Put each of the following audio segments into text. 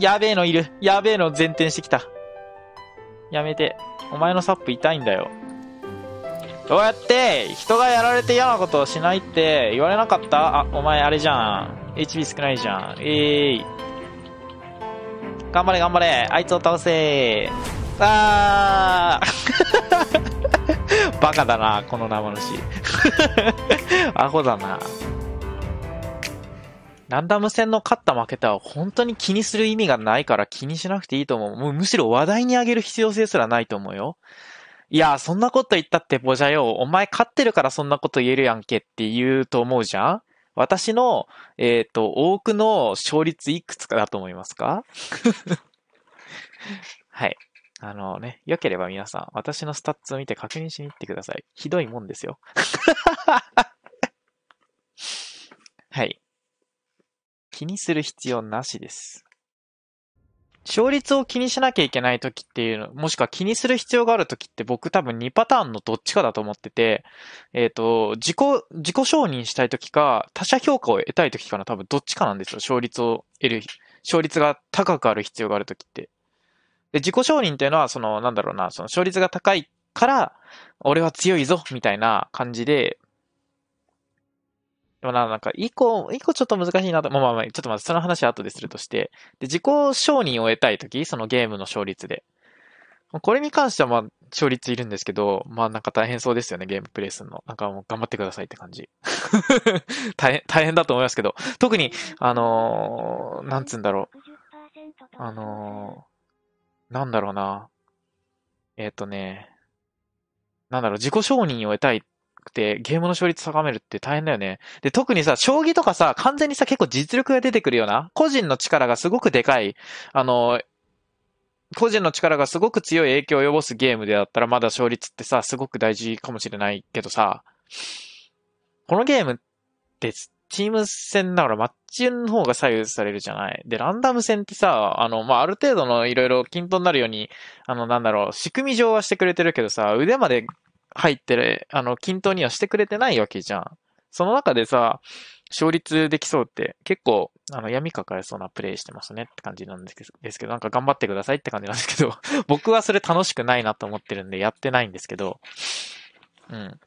やべえのいる。やべえの前転してきた。やめて。お前のサップ痛いんだよ。どうやって人がやられて嫌なことをしないって言われなかったあ、お前あれじゃん。HP 少ないじゃん。えー。頑張れ頑張れ。あいつを倒せあー バカだな、この生主。アホだな。ランダム戦の勝った負けたは本当に気にする意味がないから気にしなくていいと思う。もうむしろ話題に上げる必要性すらないと思うよ。いや、そんなこと言ったってぼじゃよ。お前勝ってるからそんなこと言えるやんけって言うと思うじゃん私の、えっ、ー、と、多くの勝率いくつかだと思いますか はい。あのね、良ければ皆さん、私のスタッツを見て確認しに行ってください。ひどいもんですよ。はい。気にする必要なしです。勝率を気にしなきゃいけない時っていうの、もしくは気にする必要がある時って僕多分2パターンのどっちかだと思ってて、えっ、ー、と、自己、自己承認したい時か、他者評価を得たい時かな、多分どっちかなんですよ。勝率を得る、勝率が高くある必要がある時って。で、自己承認っていうのは、その、なんだろうな、その勝率が高いから、俺は強いぞ、みたいな感じで、でもな、なんか、一個、一個ちょっと難しいなと、まあまあまあ、ちょっとまずその話は後でするとして、で、自己承認を得たいとき、そのゲームの勝率で。これに関しては、まあ、勝率いるんですけど、まあなんか大変そうですよね、ゲームプレイするの。なんかもう頑張ってくださいって感じ。大変、大変だと思いますけど、特に、あのー、なんつうんだろう。あのー、なんだろうな。えっ、ー、とね、なんだろう、自己承認を得たいっくて、ゲームの勝率高めるって大変だよね。で、特にさ、将棋とかさ、完全にさ、結構実力が出てくるような、個人の力がすごくでかい、あの、個人の力がすごく強い影響を及ぼすゲームであったら、まだ勝率ってさ、すごく大事かもしれないけどさ、このゲームって、チーム戦だからマッチ運の方が左右されるじゃない。で、ランダム戦ってさ、あの、まあ、ある程度のいろいろ均等になるように、あの、なんだろう、仕組み上はしてくれてるけどさ、腕まで入ってる、あの、均等にはしてくれてないわけじゃん。その中でさ、勝率できそうって、結構、あの、闇抱えそうなプレイしてますねって感じなんですけど、なんか頑張ってくださいって感じなんですけど、僕はそれ楽しくないなと思ってるんで、やってないんですけど、うん。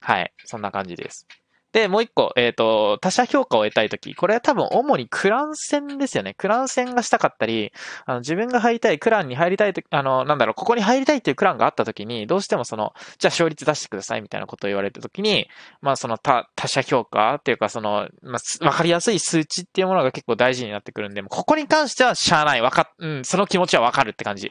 はい。そんな感じです。で、もう一個、えっ、ー、と、他者評価を得たいとき、これは多分主にクラン戦ですよね。クラン戦がしたかったり、あの自分が入りたい、クランに入りたいと、あの、なんだろう、ここに入りたいっていうクランがあったときに、どうしてもその、じゃあ勝率出してくださいみたいなことを言われたときに、まあその他、他者評価っていうかその、まあ、わかりやすい数値っていうものが結構大事になってくるんで、ここに関してはしゃあない、わか、うん、その気持ちはわかるって感じ。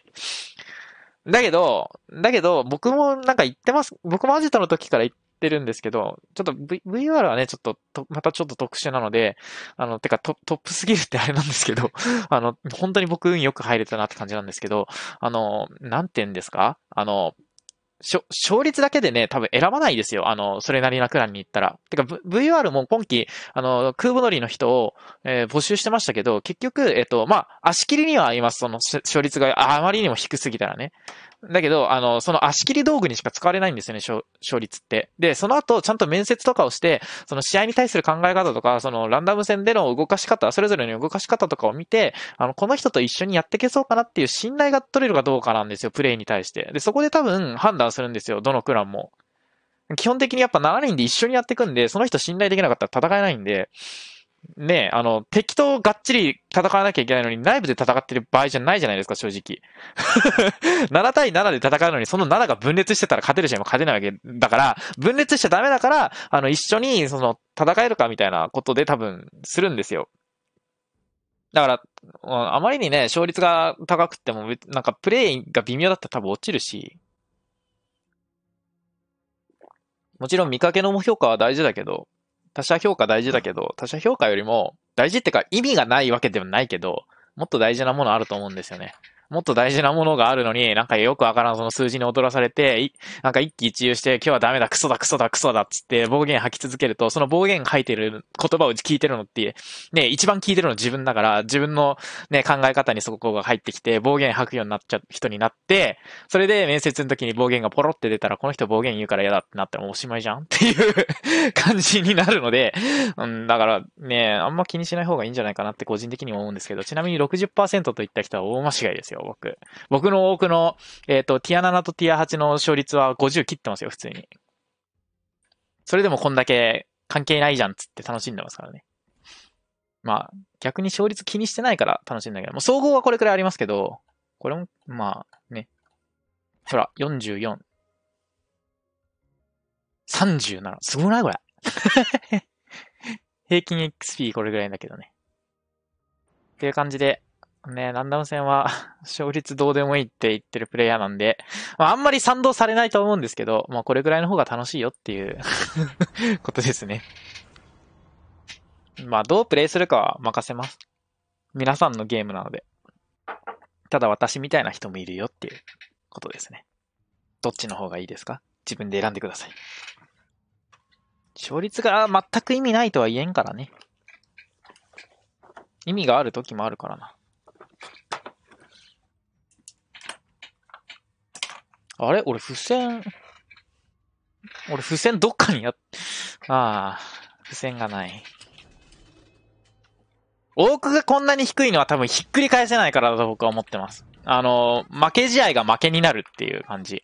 だけど、だけど、僕もなんか言ってます、僕もアジトの時から言っってるんですけど、ちょっと、v、VR はね、ちょっとと、またちょっと特殊なので、あの、てかトップすぎるってあれなんですけど、あの、本当に僕運よく入れたなって感じなんですけど、あの、なんて言うんですかあの、勝率だけでね、多分選ばないですよ。あの、それなりなクランに行ったら。てか、v、r も今季、あの、空母乗りの人を、えー、募集してましたけど、結局、えっ、と、まあ、足切りにはあります。その、勝率があまりにも低すぎたらね。だけど、あの、その足切り道具にしか使われないんですよね、勝率って。で、その後、ちゃんと面接とかをして、その試合に対する考え方とか、そのランダム戦での動かし方、それぞれの動かし方とかを見て、あの、この人と一緒にやっていけそうかなっていう信頼が取れるかどうかなんですよ、プレイに対して。で、そこで多分判断するんですよ、どのクランも。基本的にやっぱ7人で一緒にやっていくんで、その人信頼できなかったら戦えないんで、ね、あの、敵とがっちり戦わなきゃいけないのに、内部で戦ってる場合じゃないじゃないですか、正直。7 対7で戦うのに、その7が分裂してたら勝てる試合も勝てないわけだから、分裂しちゃダメだから、あの、一緒に、その、戦えるかみたいなことで多分、するんですよ。だから、あまりにね、勝率が高くても、なんかプレイが微妙だったら多分落ちるし、もちろん見かけの評価は大事だけど、他者評価大事だけど、他者評価よりも、大事ってか意味がないわけではないけど、もっと大事なものあると思うんですよね。もっと大事なものがあるのに、なんかよくわからんその数字に踊らされて、なんか一喜一憂して、今日はダメだ、クソだ、クソだ、クソだっつって暴言吐き続けると、その暴言吐いてる言葉を聞いてるのって、ね、一番聞いてるの自分だから、自分のね、考え方にそこが入ってきて、暴言吐くようになっちゃう人になって、それで面接の時に暴言がポロって出たら、この人暴言言うから嫌だってなったらおしまいじゃんっていう感じになるので、うん、だからね、あんま気にしない方がいいんじゃないかなって個人的に思うんですけど、ちなみに60%といった人は大間違いですよ。よ、僕。僕の多くの、えっ、ー、と、ティア7とティア8の勝率は50切ってますよ、普通に。それでもこんだけ関係ないじゃんつって楽しんでますからね。まあ、逆に勝率気にしてないから楽しんだけど、もう総合はこれくらいありますけど、これも、まあね。ほら、44。37。すごないこれ。平均 XP これぐらいだけどね。っていう感じで、ね、ランダム戦は 勝率どうでもいいって言ってるプレイヤーなんで、まあ、あんまり賛同されないと思うんですけど、まあ、これぐらいの方が楽しいよっていう ことですね。まあ、どうプレイするかは任せます。皆さんのゲームなので。ただ私みたいな人もいるよっていうことですね。どっちの方がいいですか自分で選んでください。勝率が全く意味ないとは言えんからね。意味がある時もあるからな。あれ俺付箋、俺付箋どっかにやっ、ああ、付箋がない。多くがこんなに低いのは多分ひっくり返せないからだと僕は思ってます。あの、負け試合が負けになるっていう感じ。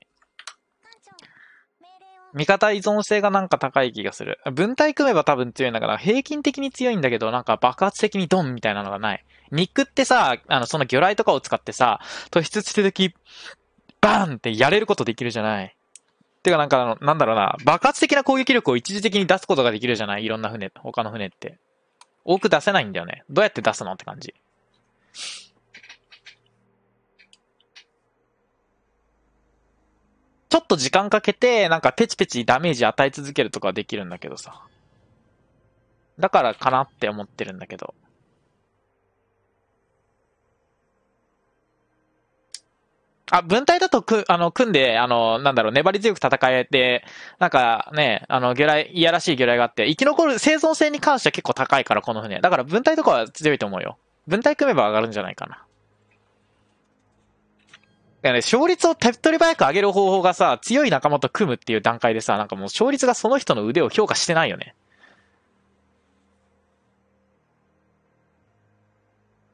味方依存性がなんか高い気がする。分体組めば多分強いんだから、平均的に強いんだけど、なんか爆発的にドンみたいなのがない。肉ってさ、あの、その魚雷とかを使ってさ、突出して的バーンってやれることできるじゃない。てかなんか、なんだろうな、爆発的な攻撃力を一時的に出すことができるじゃないいろんな船、他の船って。多く出せないんだよね。どうやって出すのって感じ。ちょっと時間かけて、なんかペチペチダメージ与え続けるとかできるんだけどさ。だからかなって思ってるんだけど。あ、文体だとく、あの、組んで、あの、なんだろう、粘り強く戦えて、なんかね、あの、魚雷、いやらしい魚雷があって、生き残る生存性に関しては結構高いから、この船。だから文体とかは強いと思うよ。文体組めば上がるんじゃないかな。だからね、勝率を手っ取り早く上げる方法がさ、強い仲間と組むっていう段階でさ、なんかもう勝率がその人の腕を評価してないよね。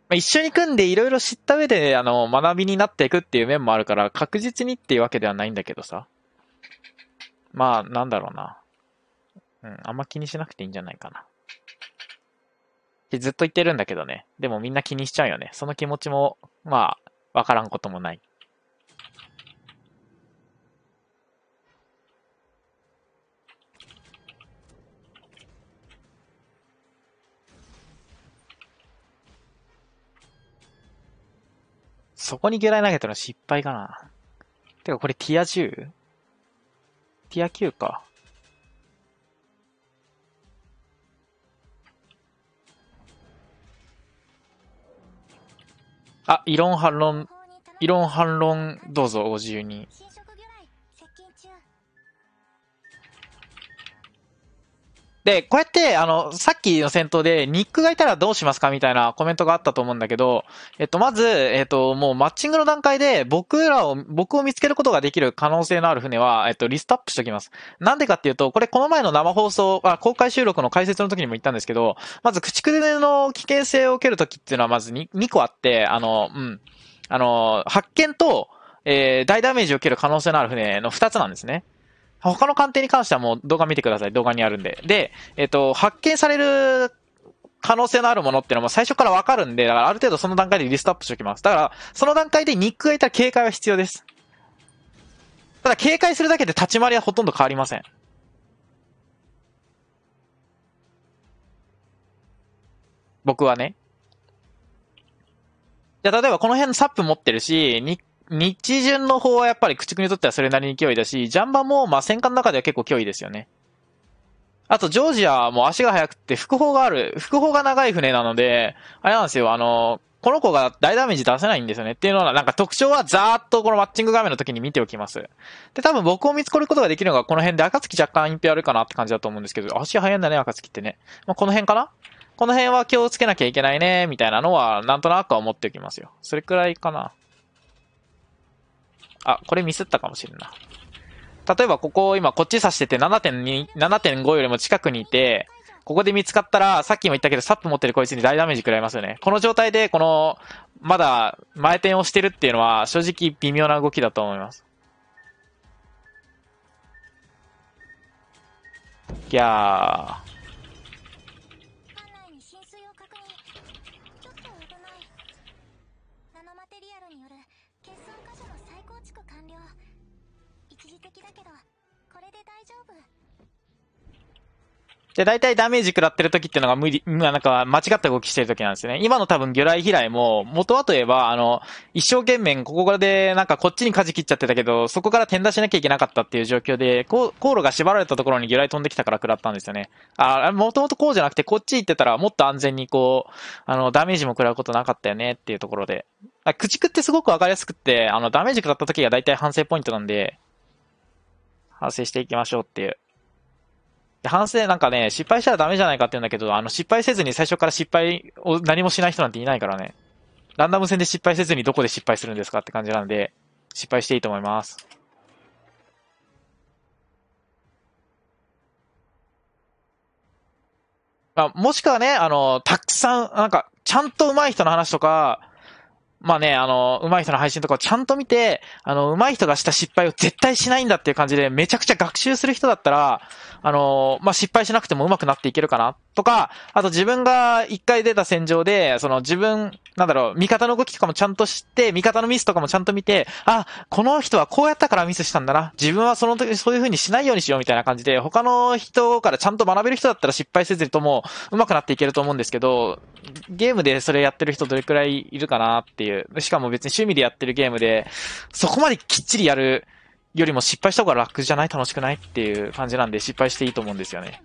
まあ、一緒に組んでいろいろ知った上で、あの、学びになっていくっていう面もあるから、確実にっていうわけではないんだけどさ。まあ、なんだろうな。うん、あんま気にしなくていいんじゃないかな。ずっと言ってるんだけどね。でもみんな気にしちゃうよね。その気持ちも、まあ、わからんこともない。そこに魚雷投げたの失敗かな。てかこれティア 10? ティア9か。あ、異論反論、異論反論、どうぞご自由に。で、こうやって、あの、さっきの戦闘で、ニックがいたらどうしますかみたいなコメントがあったと思うんだけど、えっと、まず、えっと、もうマッチングの段階で、僕らを、僕を見つけることができる可能性のある船は、えっと、リストアップしておきます。なんでかっていうと、これこの前の生放送、あ公開収録の解説の時にも言ったんですけど、まず、駆逐の危険性を受ける時っていうのは、まず 2, 2個あって、あの、うん。あの、発見と、えー、大ダメージを受ける可能性のある船の2つなんですね。他の鑑定に関してはもう動画見てください。動画にあるんで。で、えっ、ー、と、発見される可能性のあるものっていうのはも最初からわかるんで、だからある程度その段階でリストアップしておきます。だから、その段階でニックがいたら警戒は必要です。ただ警戒するだけで立ち回りはほとんど変わりません。僕はね。じゃ例えばこの辺のサップ持ってるし、ニッ日順の方はやっぱり駆逐にとってはそれなりに脅威だし、ジャンバもまあ戦艦の中では結構脅威ですよね。あと、ジョージアも足が速くて、副砲がある、複砲が長い船なので、あれなんですよ、あの、この子が大ダメージ出せないんですよねっていうのは、なんか特徴はざーっとこのマッチング画面の時に見ておきます。で、多分僕を見つこることができるのがこの辺で、暁若干インペあるかなって感じだと思うんですけど、足速いんだね、暁ってね。まあ、この辺かなこの辺は気をつけなきゃいけないね、みたいなのは、なんとなくは思っておきますよ。それくらいかな。あ、これミスったかもしれんな。例えばここを今こっち刺してて7.2、7.5よりも近くにいて、ここで見つかったら、さっきも言ったけど、サップ持ってるこいつに大ダメージ食らいますよね。この状態で、この、まだ前転をしてるっていうのは、正直微妙な動きだと思います。いやー。で、大体ダメージ食らってる時っていうのが無理、なんか間違った動きしてる時なんですよね。今の多分魚雷飛来も、元はといえば、あの、一生懸命ここからでなんかこっちに舵切っちゃってたけど、そこから点出しなきゃいけなかったっていう状況で、こう航路が縛られたところに魚雷飛んできたから食らったんですよね。あ、元々こうじゃなくてこっち行ってたらもっと安全にこう、あの、ダメージも食らうことなかったよねっていうところで。あ、駆逐ってすごくわかりやすくって、あの、ダメージ食らった時が大体反省ポイントなんで、反省していきましょうっていう。で、反省、なんかね、失敗したらダメじゃないかって言うんだけど、あの、失敗せずに最初から失敗を何もしない人なんていないからね。ランダム戦で失敗せずにどこで失敗するんですかって感じなんで、失敗していいと思います。まあ、もしくはね、あの、たくさん、なんか、ちゃんと上手い人の話とか、まあね、あの、上手い人の配信とかをちゃんと見て、あの、上手い人がした失敗を絶対しないんだっていう感じで、めちゃくちゃ学習する人だったら、あの、まあ、失敗しなくても上手くなっていけるかなっとか、あと自分が一回出た戦場で、その自分、なんだろう、味方の動きとかもちゃんと知って、味方のミスとかもちゃんと見て、あ、この人はこうやったからミスしたんだな。自分はその時そういう風にしないようにしようみたいな感じで、他の人からちゃんと学べる人だったら失敗せずにとも上手くなっていけると思うんですけど、ゲームでそれやってる人どれくらいいるかなっていう。しかも別に趣味でやってるゲームで、そこまできっちりやるよりも失敗した方が楽じゃない楽しくないっていう感じなんで失敗していいと思うんですよね。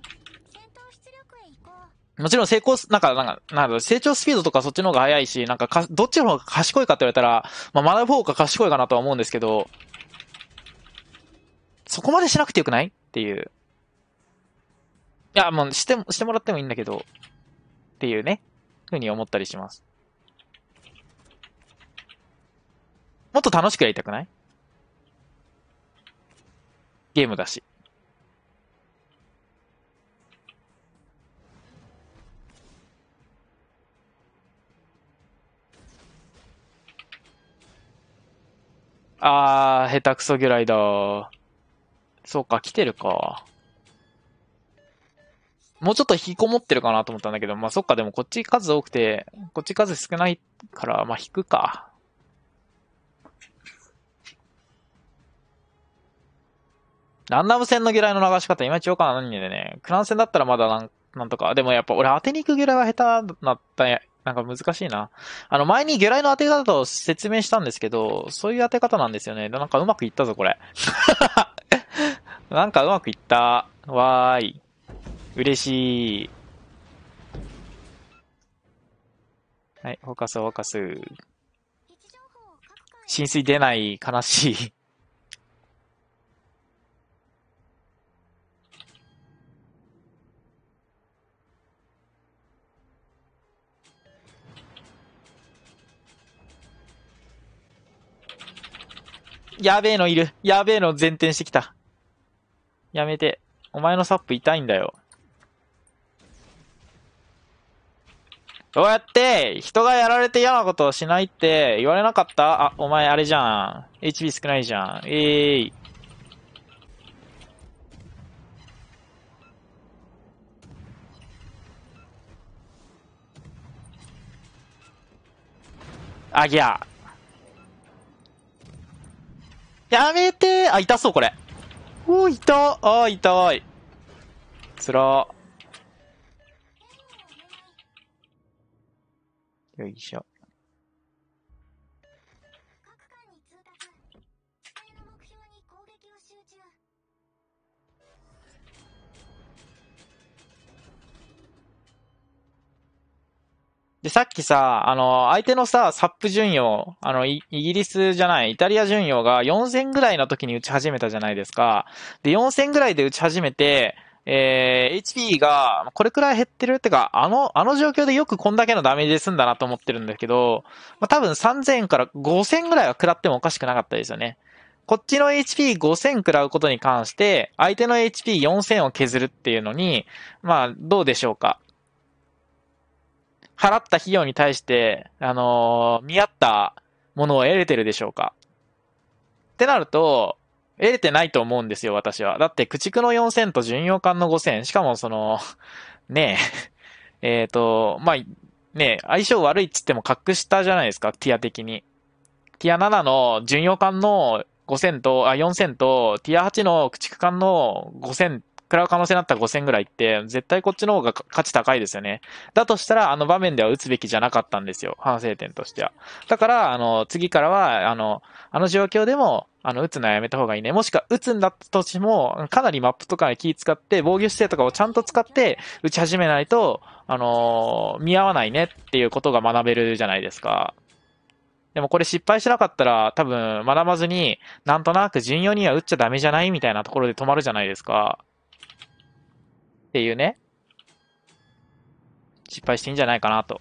もちろん成功なんか、なんか、なんか成長スピードとかそっちの方が早いし、なんかか、どっちの方が賢いかって言われたら、まあ、学ぶ方が賢いかなとは思うんですけど、そこまでしなくてよくないっていう。いや、もう、して、してもらってもいいんだけど、っていうね、ふうに思ったりします。もっと楽しくやりたくないゲームだし。あー、下手くそ嫌いだ。そうか、来てるか。もうちょっと引きこもってるかなと思ったんだけど、まあそっか、でもこっち数多くて、こっち数少ないから、まあ引くか。ランダム戦の嫌いの流し方、いまいちよくかないんでね。クラン戦だったらまだなん、なんとか。でもやっぱ俺当てに行く嫌いは下手だったなんか難しいな。あの、前に魚雷の当て方を説明したんですけど、そういう当て方なんですよね。なんかうまくいったぞ、これ。なんかうまくいった。わーい。嬉しい。はい、フォーカス、フォーカス。浸水出ない、悲しい。やべえのいる。やべえの前転してきた。やめて。お前のサップ痛いんだよ。どうやって人がやられて嫌なことをしないって言われなかったあ、お前あれじゃん。HP 少ないじゃん。ええー、あぎゃ。やめてあ、痛そう、これ。おー、痛あー、痛い。つらよいしょ。で、さっきさ、あの、相手のさ、サップ順洋あの、イギリスじゃない、イタリア順洋が4000ぐらいの時に打ち始めたじゃないですか。で、4000ぐらいで打ち始めて、えー、HP がこれくらい減ってるってか、あの、あの状況でよくこんだけのダメージで済んだなと思ってるんだけど、まあ、多分3000から5000ぐらいは食らってもおかしくなかったですよね。こっちの HP5000 食らうことに関して、相手の HP4000 を削るっていうのに、まあ、どうでしょうか。払った費用に対して、あのー、見合ったものを得れてるでしょうかってなると、得れてないと思うんですよ、私は。だって、駆逐の4000と巡洋艦の5000、しかもその、ねえ、えっ、ー、と、まあ、ねえ、相性悪いっつっても隠したじゃないですか、ティア的に。ティア7の巡洋艦の5000と、あ、4000と、ティア8の駆逐艦の5000食らう可能性になったら5000ぐらいって、絶対こっちの方が価値高いですよね。だとしたら、あの場面では打つべきじゃなかったんですよ。反省点としては。だから、あの、次からは、あの、あの状況でも、あの、打つのはやめた方がいいね。もしくは、打つんだとしても、かなりマップとかに気使って、防御姿勢とかをちゃんと使って、打ち始めないと、あのー、見合わないねっていうことが学べるじゃないですか。でもこれ失敗しなかったら、多分、学ばずに、なんとなく順用には打っちゃダメじゃないみたいなところで止まるじゃないですか。っていうね、失敗していいんじゃないかなと。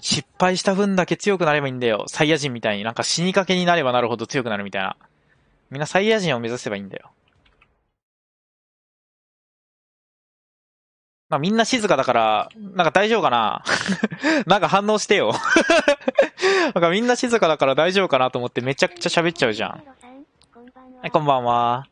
失敗した分だけ強くなればいいんだよ。サイヤ人みたいになんか死にかけになればなるほど強くなるみたいな。みんなサイヤ人を目指せばいいんだよ。あ、みんな静かだから、なんか大丈夫かな なんか反応してよ なんかみんな静かだから大丈夫かなと思ってめちゃくちゃ喋っちゃうじゃん。はい、こんばんは。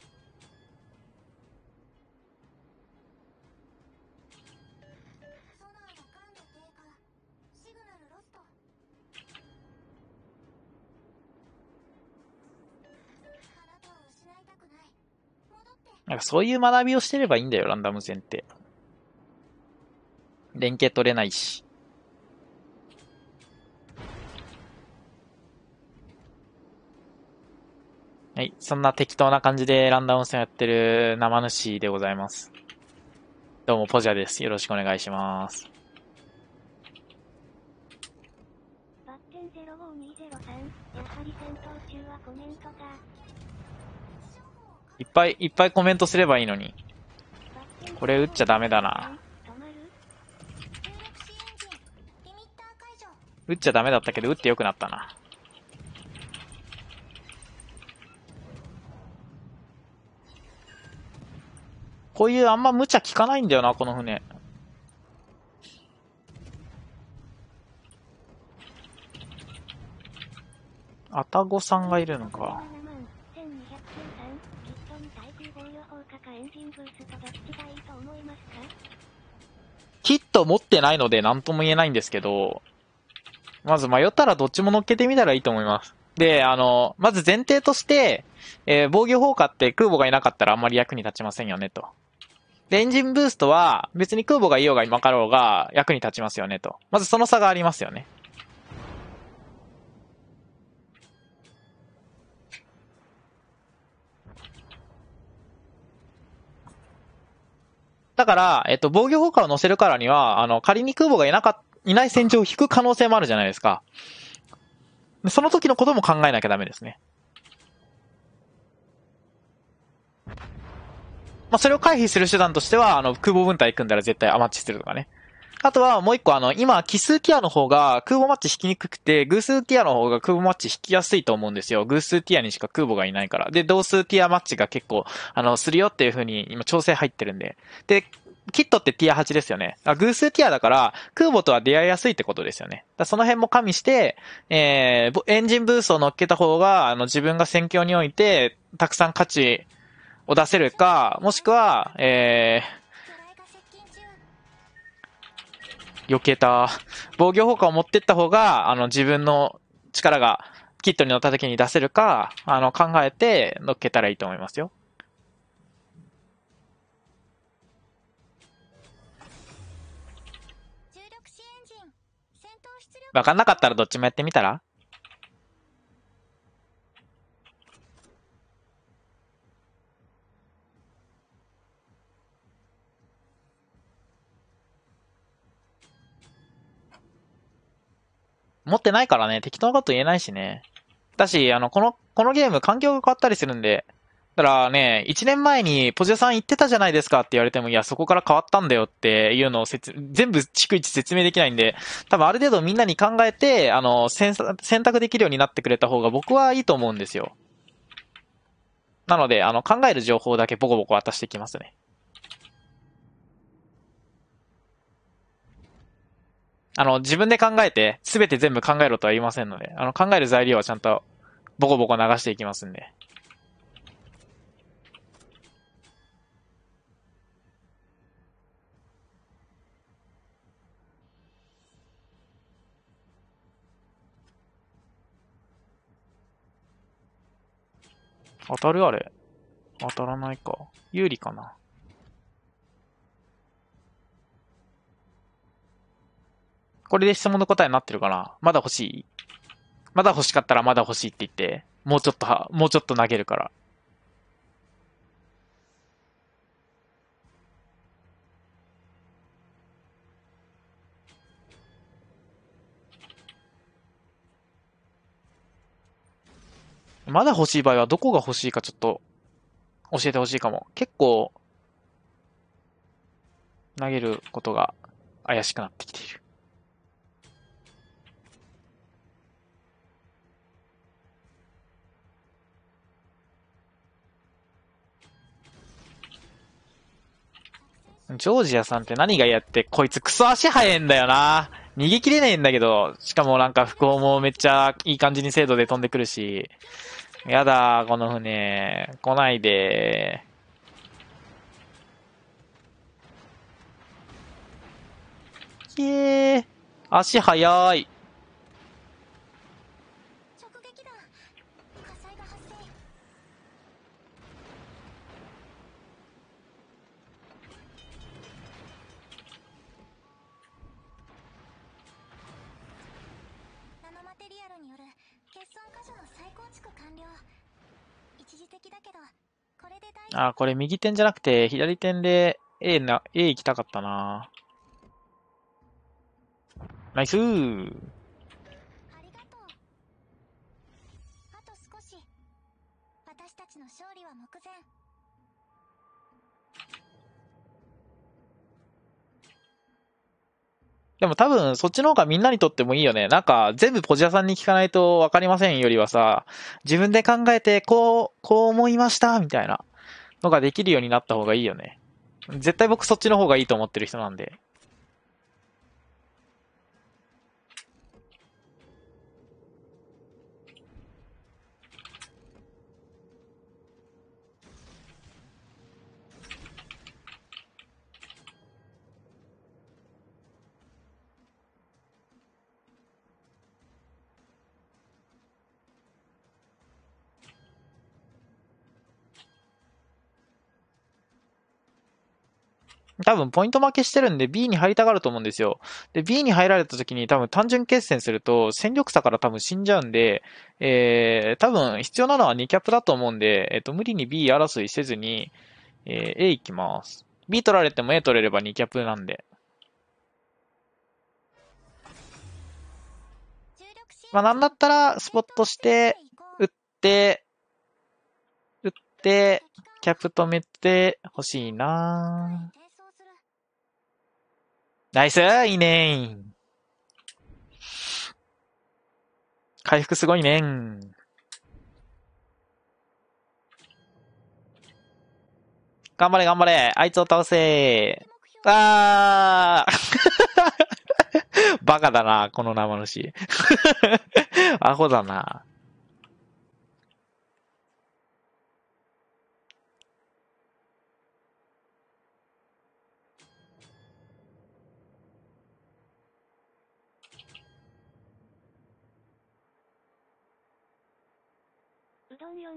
なんかそういう学びをしてればいいんだよ、ランダム戦って。連携取れないし。はい、そんな適当な感じでランダム戦やってる生主でございます。どうも、ポジャです。よろしくお願いします。いっぱいいっぱいコメントすればいいのに。これ打っちゃダメだな。打っちゃダメだったけど、打ってよくなったな。こういうあんま無茶効かないんだよな、この船。アタゴさんがいるのか。キット持ってないので何とも言えないんですけど、まず迷ったらどっちも乗っけてみたらいいと思います。で、あの、まず前提として、えー、防御砲火って空母がいなかったらあんまり役に立ちませんよね、と。で、エンジンブーストは別に空母がいようが今かろうが役に立ちますよね、と。まずその差がありますよね。だから、えっと、防御砲火を乗せるからには、あの、仮に空母がいなかっいない戦場を引く可能性もあるじゃないですか。その時のことも考えなきゃダメですね。まあ、それを回避する手段としては、あの、空母分隊組んだら絶対アマッチするとかね。あとはもう一個あの、今、奇数ティアの方が空母マッチ引きにくくて、偶数ティアの方が空母マッチ引きやすいと思うんですよ。偶数ティアにしか空母がいないから。で、同数ティアマッチが結構、あの、するよっていう風に今調整入ってるんで。で、キットってティア8ですよね。偶数ティアだから、空母とは出会いやすいってことですよね。その辺も加味して、えー、エンジンブースを乗っけた方が、あの、自分が戦況において、たくさん価値を出せるか、もしくは、えー、避けた。防御砲火を持ってった方が、あの、自分の力がキットに乗った時に出せるか、あの、考えて乗っけたらいいと思いますよ。分かんなかったらどっちもやってみたら持ってないからね、適当なこと言えないしね。だし、あの、この、このゲーム環境が変わったりするんで、だからね、一年前にポジェさん言ってたじゃないですかって言われても、いや、そこから変わったんだよっていうのを全部逐一説明できないんで、多分ある程度みんなに考えて、あの、選択できるようになってくれた方が僕はいいと思うんですよ。なので、あの、考える情報だけボコボコ渡してきますね。あの、自分で考えて、すべて全部考えろとは言いませんので、あの、考える材料はちゃんとボコボコ流していきますんで。当たるあれ。当たらないか。有利かな。これで質問の答えになってるかなまだ欲しいまだ欲しかったらまだ欲しいって言って、もうちょっとは、もうちょっと投げるから。まだ欲しい場合はどこが欲しいかちょっと教えて欲しいかも。結構、投げることが怪しくなってきている。ジョージアさんって何が嫌って、こいつクソ足早いんだよな。逃げ切れないんだけど、しかもなんか不幸もめっちゃいい感じに精度で飛んでくるし、やだ、この船。来ないで。ひえー。足早い。テリアルによる欠損箇所の再構築完了一時的だけどこれで大丈あこれ右点じゃなくて左点で A な A 行きたかったなナイスーありがとうあと少し私たちの勝利は目前でも多分、そっちの方がみんなにとってもいいよね。なんか、全部ポジ屋さんに聞かないとわかりませんよりはさ、自分で考えて、こう、こう思いました、みたいなのができるようになった方がいいよね。絶対僕そっちの方がいいと思ってる人なんで。多分ポイント負けしてるんで B に入りたがると思うんですよ。で、B に入られた時に多分単純決戦すると戦力差から多分死んじゃうんで、えー、多分必要なのは2キャップだと思うんで、えっ、ー、と、無理に B 争いせずに、えー、A 行きます。B 取られても A 取れれば2キャップなんで。まあ、なんだったら、スポットして、打って、打って、キャップ止めてほしいなナイスいいねー回復すごいねー頑張れ頑張れあいつを倒せーあー バカだな、この生主。アホだな。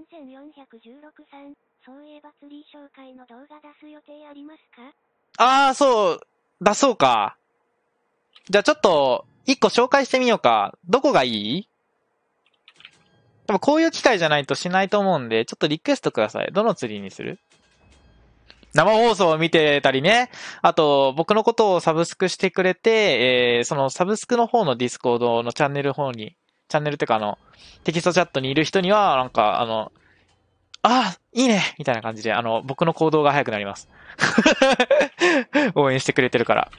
4 1 6そういえばリー紹介の動画出す予定ありますかああ、そう、出そうか。じゃあちょっと、一個紹介してみようか。どこがいい多分こういう機会じゃないとしないと思うんで、ちょっとリクエストください。どの釣りにする生放送を見てたりね、あと、僕のことをサブスクしてくれて、えー、そのサブスクの方のディスコードのチャンネル方にチャンネルとかあの、テキストチャットにいる人には、なんか、あの、あいいねみたいな感じで、あの、僕の行動が早くなります。応援してくれてるから。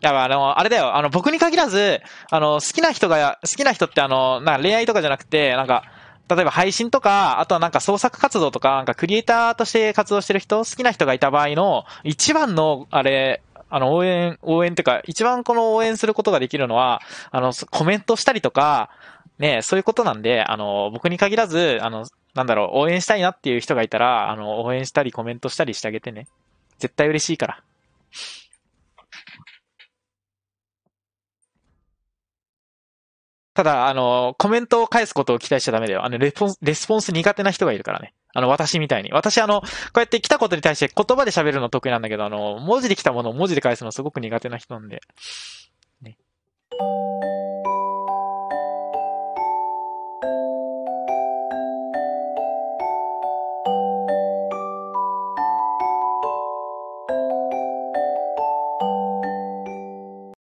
やば、あの、あれだよ、あの、僕に限らず、あの、好きな人が、好きな人ってあの、なんか恋愛とかじゃなくて、なんか、例えば配信とか、あとはなんか創作活動とか、なんかクリエイターとして活動してる人、好きな人がいた場合の、一番の、あれ、あの、応援、応援っていうか、一番この応援することができるのは、あの、コメントしたりとか、ね、そういうことなんで、あの、僕に限らず、あの、なんだろう、応援したいなっていう人がいたら、あの、応援したりコメントしたりしてあげてね。絶対嬉しいから。ただ、あの、コメントを返すことを期待しちゃダメだよ。あの、レスポンス、レスポンス苦手な人がいるからね。あの、私みたいに。私、あの、こうやって来たことに対して言葉で喋るの得意なんだけど、あの、文字で来たものを文字で返すのすごく苦手な人なんで。ね。